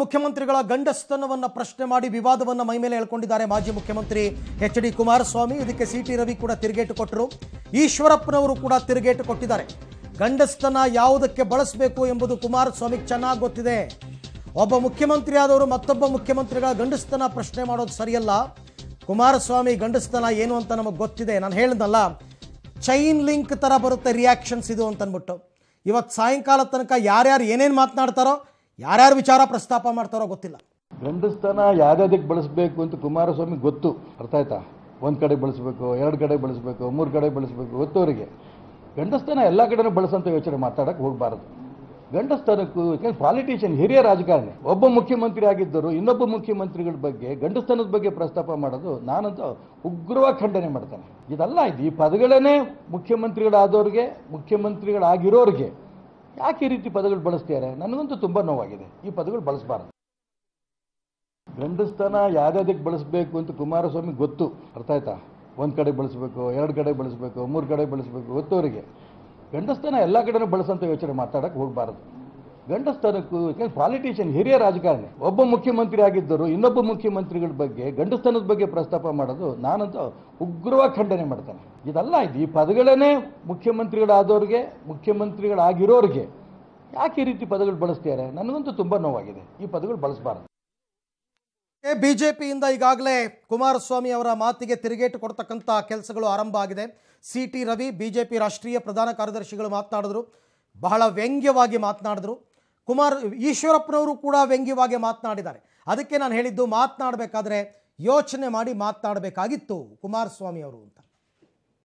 ಮುಖ್ಯಮಂತ್ರಿಗಳ ಗಂಡಸ್ತನವನ್ನ ಪ್ರಶ್ನೆ ಮಾಡಿ ವಿವಾದವನ್ನ ಮೈಮೇಲೆ ಹೇಳ್ಕೊಂಡಿದ್ದಾರೆ ಮಾಜಿ ಮುಖ್ಯಮಂತ್ರಿ ಎಚ್ ಡಿ ಕುಮಾರಸ್ವಾಮಿ ಇದಕ್ಕೆ ಸಿ ಟಿ ರವಿ ಕೂಡ ತಿರುಗೇಟು ಕೊಟ್ಟರು ಈಶ್ವರಪ್ಪನವರು ಕೂಡ ತಿರುಗೇಟು ಕೊಟ್ಟಿದ್ದಾರೆ ಗಂಡಸ್ತನ ಯಾವುದಕ್ಕೆ ಬಳಸಬೇಕು ಎಂಬುದು ಕುಮಾರಸ್ವಾಮಿ ಚೆನ್ನಾಗಿ ಗೊತ್ತಿದೆ ಒಬ್ಬ ಮುಖ್ಯಮಂತ್ರಿ ಆದವರು ಮತ್ತೊಬ್ಬ ಮುಖ್ಯಮಂತ್ರಿಗಳ ಗಂಡಸ್ತನ ಪ್ರಶ್ನೆ ಮಾಡೋದು ಸರಿಯಲ್ಲ ಕುಮಾರಸ್ವಾಮಿ ಗಂಡಸ್ತನ ಏನು ಅಂತ ನಮಗೆ ಗೊತ್ತಿದೆ ನಾನು ಹೇಳಿದ್ನಲ್ಲ ಚೈನ್ ಲಿಂಕ್ ತರ ಬರುತ್ತೆ ರಿಯಾಕ್ಷನ್ಸ್ ಇದು ಅಂತ ಅಂತನ್ಬಿಟ್ಟು ಇವತ್ತು ಸಾಯಂಕಾಲ ತನಕ ಯಾರ್ಯಾರು ಏನೇನು ಮಾತನಾಡ್ತಾರೋ ಯಾರ್ಯಾರು ವಿಚಾರ ಪ್ರಸ್ತಾಪ ಮಾಡ್ತಾರೋ ಗೊತ್ತಿಲ್ಲ ಗಂಡಸ್ಥಾನ ಯಾವ್ದಕ್ಕೆ ಬಳಸಬೇಕು ಅಂತ ಕುಮಾರಸ್ವಾಮಿ ಗೊತ್ತು ಅರ್ಥ ಆಯ್ತಾ ಒಂದು ಕಡೆ ಬಳಸಬೇಕು ಎರಡು ಕಡೆ ಬಳಸಬೇಕು ಮೂರು ಕಡೆ ಬಳಸಬೇಕು ಗೊತ್ತವರಿಗೆ ಗಂಡಸ್ಥಾನ ಎಲ್ಲ ಕಡೆನೂ ಬಳಸೋಂಥ ಯೋಚನೆ ಮಾತಾಡಕ್ಕೆ ಹೋಗಬಾರದು ಗಂಡಸ್ಥಾನಕ್ಕೂ ಪಾಲಿಟಿಷಿಯನ್ ಹಿರಿಯ ರಾಜಕಾರಣಿ ಒಬ್ಬ ಮುಖ್ಯಮಂತ್ರಿ ಆಗಿದ್ದರು ಇನ್ನೊಬ್ಬ ಮುಖ್ಯಮಂತ್ರಿಗಳ ಬಗ್ಗೆ ಗಂಡಸ್ಥಾನದ ಬಗ್ಗೆ ಪ್ರಸ್ತಾಪ ಮಾಡೋದು ನಾನಂತೂ ಉಗ್ರವಾಗಿ ಖಂಡನೆ ಮಾಡ್ತೇನೆ ಇದೆಲ್ಲ ಇದು ಈ ಪದಗಳೇ ಮುಖ್ಯಮಂತ್ರಿಗಳಾದವ್ರಿಗೆ ಮುಖ್ಯಮಂತ್ರಿಗಳಾಗಿರೋರಿಗೆ ಯಾಕೆ ಈ ರೀತಿ ಪದಗಳು ಬಳಸ್ತಿದ್ದಾರೆ ನನಗಂತೂ ತುಂಬ ನೋವಾಗಿದೆ ಈ ಪದಗಳು ಬಳಸಬಾರ್ದು ಗಂಡಸ್ಥಾನ ಯಾವುದಕ್ಕೆ ಬಳಸಬೇಕು ಅಂತ ಕುಮಾರಸ್ವಾಮಿ ಗೊತ್ತು ಅರ್ಥ ಆಯ್ತಾ ಒಂದು ಕಡೆ ಬಳಸಬೇಕು ಎರಡು ಕಡೆ ಬಳಸಬೇಕು ಮೂರು ಕಡೆ ಬಳಸಬೇಕು ಗೊತ್ತವರಿಗೆ ಗಂಡಸ್ಥಾನ ಎಲ್ಲ ಕಡೆನೂ ಬಳಸೋಂಥ ಯೋಚನೆ ಮಾತಾಡೋಕ್ಕೆ ಹೋಗಬಾರ್ದು ಗಂಡಸ್ಥಾನಕ್ಕೂ ಪಾಲಿಟಿಷಿಯನ್ ಹಿರಿಯ ರಾಜಕಾರಣಿ ಒಬ್ಬ ಮುಖ್ಯಮಂತ್ರಿ ಆಗಿದ್ದರು ಇನ್ನೊಬ್ಬ ಮುಖ್ಯಮಂತ್ರಿಗಳ ಬಗ್ಗೆ ಗಂಡಸ್ಥಾನದ ಬಗ್ಗೆ ಪ್ರಸ್ತಾಪ ಮಾಡೋದು ನಾನಂತೂ ಉಗ್ರವಾಗಿ ಖಂಡನೆ ಮಾಡ್ತೇನೆ ಇದಲ್ಲ ಇದು ಈ ಪದಗಳನ್ನೇ ಮುಖ್ಯಮಂತ್ರಿಗಳಾದವ್ರಿಗೆ ಮುಖ್ಯಮಂತ್ರಿಗಳಾಗಿರೋರಿಗೆ ಯಾಕೆ ಈ ರೀತಿ ಪದಗಳು ಬಳಸ್ತಿದ್ದಾರೆ ನನಗಂತೂ ತುಂಬ ನೋವಾಗಿದೆ ಈ ಪದಗಳು ಬಳಸಬಾರದು ಬಿಜೆಪಿಯಿಂದ ಈಗಾಗಲೇ ಕುಮಾರಸ್ವಾಮಿ ಅವರ ಮಾತಿಗೆ ತಿರುಗೇಟು ಕೊಡ್ತಕ್ಕಂಥ ಕೆಲಸಗಳು ಆರಂಭ ಆಗಿದೆ ಸಿ ಟಿ ರವಿ ಬಿಜೆಪಿ ರಾಷ್ಟ್ರೀಯ ಪ್ರಧಾನ ಕಾರ್ಯದರ್ಶಿಗಳು ಮಾತನಾಡಿದ್ರು ಬಹಳ ವ್ಯಂಗ್ಯವಾಗಿ ಮಾತನಾಡಿದ್ರು ಕುಮಾರ್ ಈಶ್ವರಪ್ಪನವರು ಕೂಡ ವ್ಯಂಗ್ಯವಾಗಿ ಮಾತನಾಡಿದ್ದಾರೆ ಅದಕ್ಕೆ ನಾನು ಹೇಳಿದ್ದು ಮಾತನಾಡಬೇಕಾದ್ರೆ ಯೋಚನೆ ಮಾಡಿ ಮಾತನಾಡಬೇಕಾಗಿತ್ತು ಕುಮಾರಸ್ವಾಮಿ ಅವರು ಅಂತ